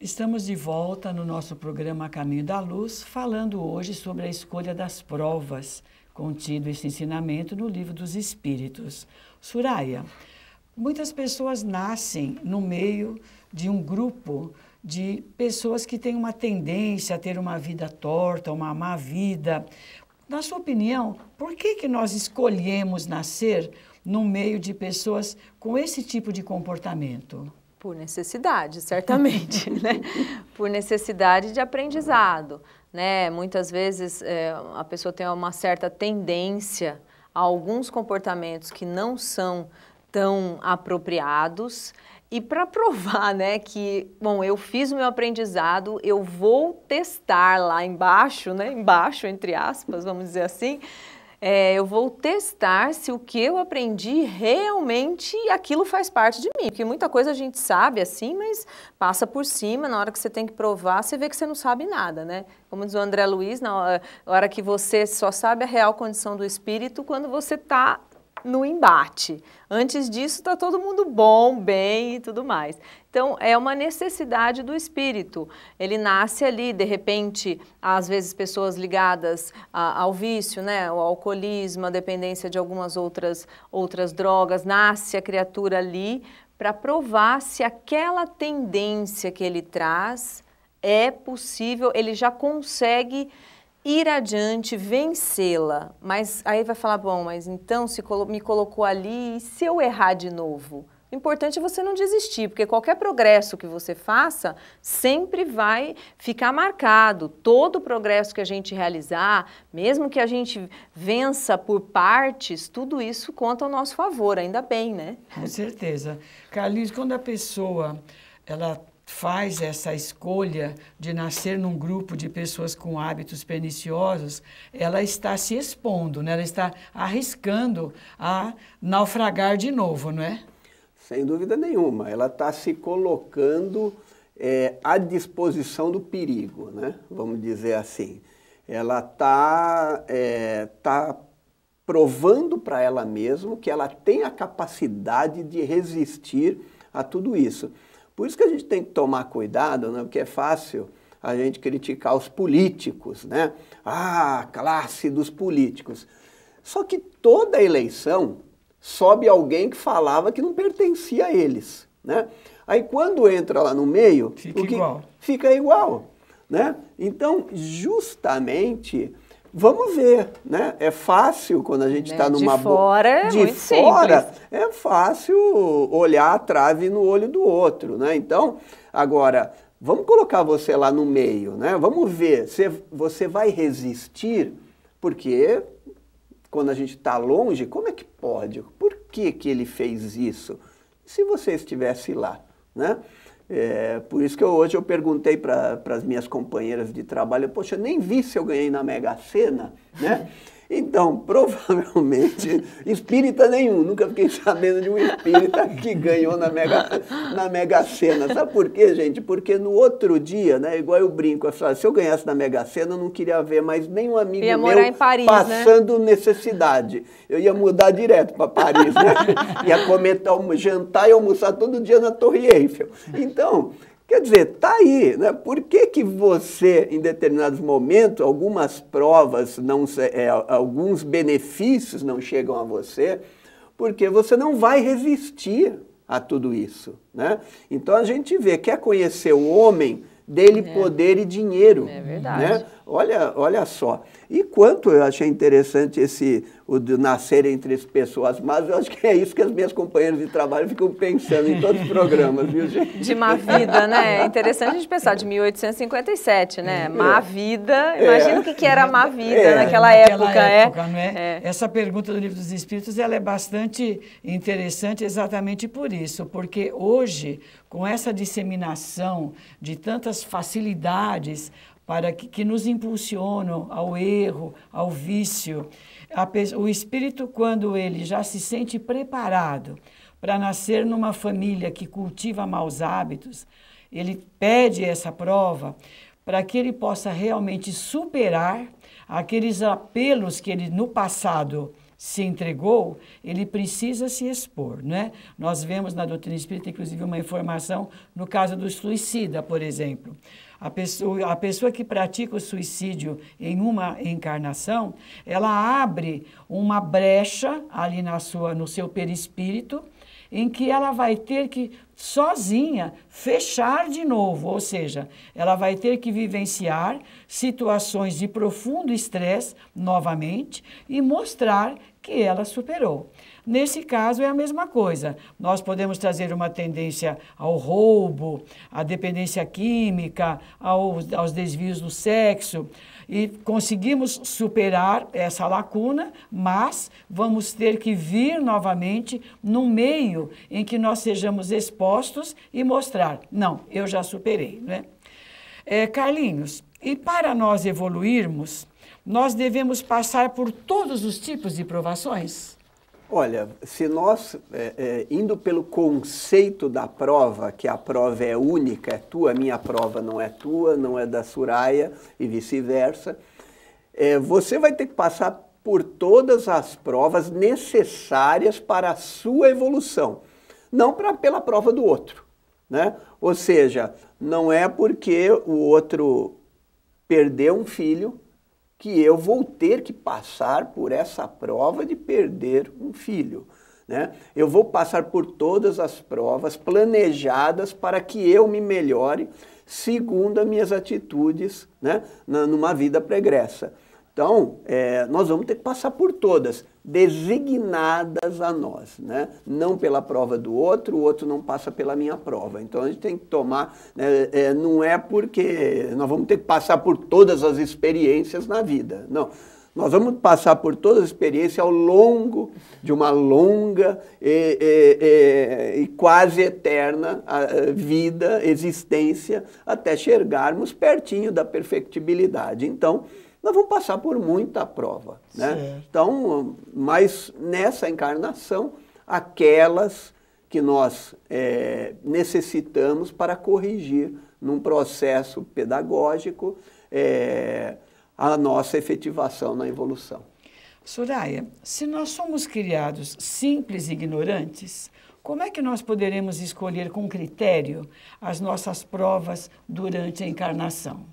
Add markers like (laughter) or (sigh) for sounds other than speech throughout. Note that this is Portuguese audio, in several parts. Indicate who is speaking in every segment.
Speaker 1: Estamos de volta no nosso programa Caminho da Luz, falando hoje sobre a escolha das provas, contido esse ensinamento no Livro dos Espíritos. Suraya, muitas pessoas nascem no meio de um grupo de pessoas que têm uma tendência a ter uma vida torta, uma má vida, na sua opinião, por que, que nós escolhemos nascer no meio de pessoas com esse tipo de comportamento?
Speaker 2: Por necessidade, certamente, (laughs) né? Por necessidade de aprendizado, né? Muitas vezes é, a pessoa tem uma certa tendência a alguns comportamentos que não são tão apropriados e para provar, né, que, bom, eu fiz o meu aprendizado, eu vou testar lá embaixo, né, embaixo, entre aspas, vamos dizer assim, é, eu vou testar se o que eu aprendi realmente aquilo faz parte de mim. Porque muita coisa a gente sabe assim, mas passa por cima, na hora que você tem que provar, você vê que você não sabe nada, né? Como diz o André Luiz, na hora, hora que você só sabe a real condição do espírito quando você está no embate. Antes disso, está todo mundo bom, bem e tudo mais. Então, é uma necessidade do espírito. Ele nasce ali, de repente, às vezes pessoas ligadas a, ao vício, né? ao alcoolismo, à dependência de algumas outras, outras drogas, nasce a criatura ali para provar se aquela tendência que ele traz é possível, ele já consegue ir adiante, vencê-la. Mas aí vai falar, bom, mas então se colo me colocou ali e se eu errar de novo? O importante é você não desistir, porque qualquer progresso que você faça sempre vai ficar marcado. Todo progresso que a gente realizar, mesmo que a gente vença por partes, tudo isso conta ao nosso favor, ainda bem, né?
Speaker 1: Com certeza. Carlinhos, quando a pessoa ela faz essa escolha de nascer num grupo de pessoas com hábitos perniciosos, ela está se expondo, né? ela está arriscando a naufragar de novo, não é?
Speaker 3: Sem dúvida nenhuma, ela está se colocando é, à disposição do perigo, né? vamos dizer assim. Ela está é, tá provando para ela mesma que ela tem a capacidade de resistir a tudo isso. Por isso que a gente tem que tomar cuidado, né? porque é fácil a gente criticar os políticos, né? Ah, classe dos políticos. Só que toda eleição sobe alguém que falava que não pertencia a eles, né? Aí quando entra lá no meio, fica igual. Fica igual, né? Então, justamente Vamos ver, né? É fácil quando a gente está né? Tá numa de fora, bo... É de muito fora é fácil olhar a trave no olho do outro, né? Então, agora vamos colocar você lá no meio, né? Vamos ver se você vai resistir, porque quando a gente está longe, como é que pode? Por que que ele fez isso? Se você estivesse lá, né? É, por isso que eu, hoje eu perguntei para as minhas companheiras de trabalho, poxa, nem vi se eu ganhei na Mega Sena, né? Então, (laughs) provavelmente, espírita nenhum, nunca fiquei sabendo de um espírita que ganhou na Mega, na mega Sena. Sabe por quê, gente? Porque no outro dia, né, igual eu brinco, eu falo, se eu ganhasse na Mega Sena, eu não queria ver mais nenhum amigo ia meu Paris, né? passando né? necessidade. Eu ia mudar direto para Paris, né? (laughs) ia comer, jantar e almoçar todo dia na Torre Eiffel. Então, Quer dizer, tá aí, né? Por que, que você, em determinados momentos, algumas provas, não é, alguns benefícios não chegam a você? Porque você não vai resistir a tudo isso, né? Então a gente vê, quer conhecer o homem, dele é. poder e dinheiro. É
Speaker 2: verdade. Né?
Speaker 3: Olha, olha só. E quanto eu achei interessante esse o de nascer entre as pessoas, mas eu acho que é isso que as minhas companheiras de trabalho ficam pensando em todos os programas, viu, gente?
Speaker 2: De má vida, né? É interessante a gente pensar de 1857, né? É. Má vida. É. Imagina é. o que, que era má vida é. naquela, naquela época, é. época,
Speaker 1: é? é? Essa pergunta do Livro dos Espíritos ela é bastante interessante exatamente por isso, porque hoje, com essa disseminação de tantas facilidades, para que, que nos impulsionam ao erro, ao vício. A, o espírito, quando ele já se sente preparado para nascer numa família que cultiva maus hábitos, ele pede essa prova para que ele possa realmente superar aqueles apelos que ele no passado se entregou, ele precisa se expor, né? Nós vemos na doutrina espírita, inclusive, uma informação no caso do suicida, por exemplo. A pessoa, a pessoa que pratica o suicídio em uma encarnação, ela abre uma brecha ali na sua, no seu perispírito, em que ela vai ter que sozinha fechar de novo, ou seja, ela vai ter que vivenciar situações de profundo estresse novamente e mostrar que ela superou. Nesse caso é a mesma coisa. Nós podemos trazer uma tendência ao roubo, à dependência química, aos, aos desvios do sexo e conseguimos superar essa lacuna, mas vamos ter que vir novamente num meio em que nós sejamos expostos opostos e mostrar, não, eu já superei, né? É, Carlinhos, e para nós evoluirmos, nós devemos passar por todos os tipos de provações?
Speaker 3: Olha, se nós, é, é, indo pelo conceito da prova, que a prova é única, é tua, minha prova não é tua, não é da Suraya e vice-versa, é, você vai ter que passar por todas as provas necessárias para a sua evolução não pra, pela prova do outro. Né? Ou seja, não é porque o outro perdeu um filho que eu vou ter que passar por essa prova de perder um filho. Né? Eu vou passar por todas as provas planejadas para que eu me melhore segundo as minhas atitudes né? numa vida pregressa. Então, é, nós vamos ter que passar por todas designadas a nós, né? não pela prova do outro, o outro não passa pela minha prova. Então a gente tem que tomar, né? é, não é porque nós vamos ter que passar por todas as experiências na vida, não. Nós vamos passar por toda a experiência ao longo de uma longa e, é, e, é, é, e quase eterna vida, existência, até chegarmos pertinho da perfectibilidade. Então, nós vamos passar por muita prova. Né? Então, mas nessa encarnação, aquelas que nós é, necessitamos para corrigir num processo pedagógico é, a nossa efetivação na evolução.
Speaker 1: Soraya, se nós somos criados simples e ignorantes, como é que nós poderemos escolher com critério as nossas provas durante a encarnação?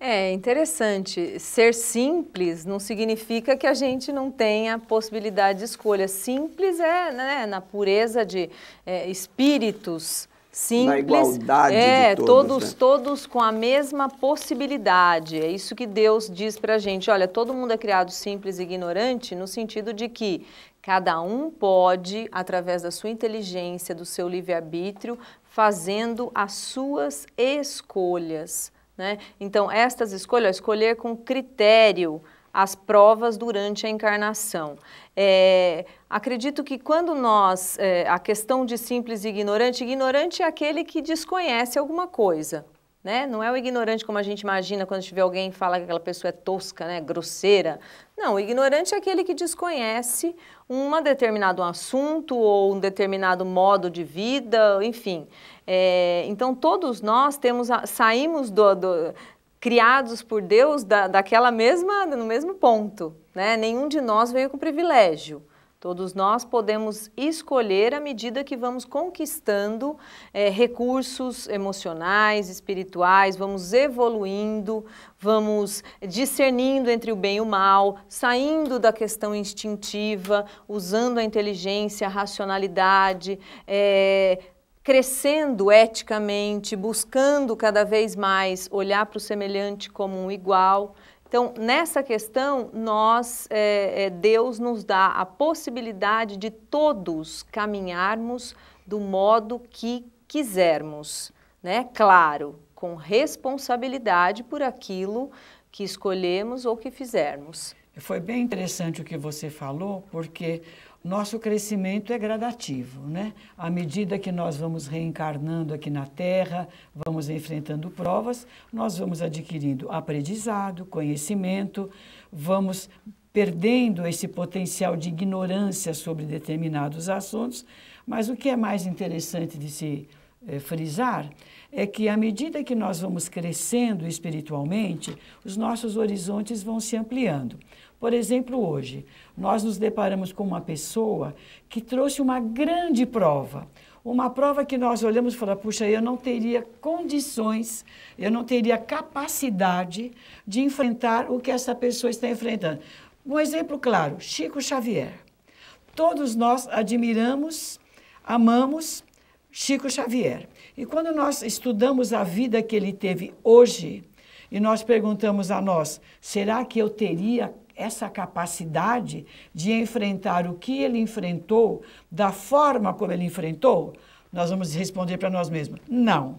Speaker 2: É interessante. Ser simples não significa que a gente não tenha possibilidade de escolha. Simples é né, na pureza de é, espíritos simples. Na igualdade é, de todos, todos, né? todos com a mesma possibilidade. É isso que Deus diz para a gente. Olha, todo mundo é criado simples e ignorante no sentido de que Cada um pode, através da sua inteligência, do seu livre-arbítrio, fazendo as suas escolhas. Né? Então, estas escolhas, escolher com critério as provas durante a encarnação. É, acredito que quando nós, é, a questão de simples e ignorante, ignorante é aquele que desconhece alguma coisa, né? Não é o ignorante como a gente imagina quando tiver alguém fala que aquela pessoa é tosca, né? grosseira. Não, o ignorante é aquele que desconhece um determinado assunto ou um determinado modo de vida, enfim. É, então todos nós temos saímos do, do, criados por Deus da, daquela mesma no mesmo ponto, né? Nenhum de nós veio com privilégio. Todos nós podemos escolher à medida que vamos conquistando é, recursos emocionais, espirituais, vamos evoluindo, vamos discernindo entre o bem e o mal, saindo da questão instintiva, usando a inteligência, a racionalidade, é, crescendo eticamente, buscando cada vez mais olhar para o semelhante como um igual. Então, nessa questão, nós, é, é, Deus nos dá a possibilidade de todos caminharmos do modo que quisermos, né? Claro, com responsabilidade por aquilo que escolhemos ou que fizermos.
Speaker 1: Foi bem interessante o que você falou, porque nosso crescimento é gradativo, né? À medida que nós vamos reencarnando aqui na Terra, vamos enfrentando provas, nós vamos adquirindo aprendizado, conhecimento, vamos perdendo esse potencial de ignorância sobre determinados assuntos, mas o que é mais interessante de se é, frisar é que à medida que nós vamos crescendo espiritualmente, os nossos horizontes vão se ampliando. Por exemplo, hoje, nós nos deparamos com uma pessoa que trouxe uma grande prova, uma prova que nós olhamos e falamos, puxa, eu não teria condições, eu não teria capacidade de enfrentar o que essa pessoa está enfrentando. Um exemplo claro, Chico Xavier. Todos nós admiramos, amamos, Chico Xavier. E quando nós estudamos a vida que ele teve hoje, e nós perguntamos a nós, será que eu teria essa capacidade de enfrentar o que ele enfrentou da forma como ele enfrentou? Nós vamos responder para nós mesmos: não.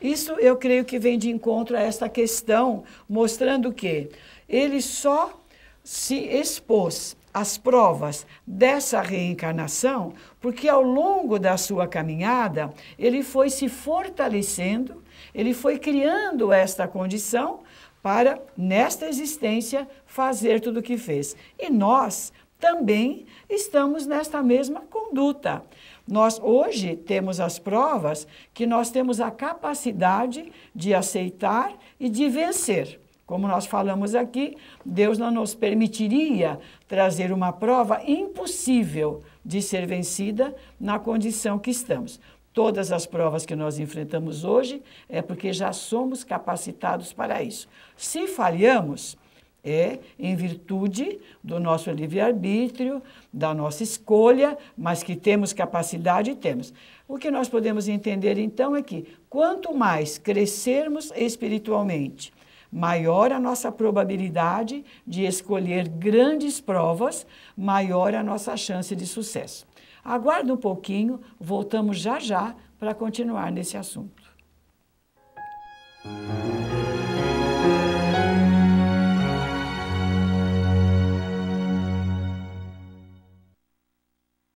Speaker 1: Isso eu creio que vem de encontro a esta questão, mostrando que ele só se expôs as provas dessa reencarnação, porque ao longo da sua caminhada ele foi se fortalecendo, ele foi criando esta condição para, nesta existência, fazer tudo o que fez. E nós também estamos nesta mesma conduta. Nós hoje temos as provas que nós temos a capacidade de aceitar e de vencer. Como nós falamos aqui, Deus não nos permitiria trazer uma prova impossível de ser vencida na condição que estamos. Todas as provas que nós enfrentamos hoje é porque já somos capacitados para isso. Se falhamos, é em virtude do nosso livre-arbítrio, da nossa escolha, mas que temos capacidade, e temos. O que nós podemos entender então é que quanto mais crescermos espiritualmente, maior a nossa probabilidade de escolher grandes provas, maior a nossa chance de sucesso. Aguarde um pouquinho, voltamos já já para continuar nesse assunto.